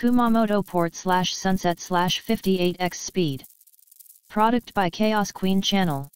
Kumamoto port slash sunset slash 58x speed. Product by Chaos Queen Channel.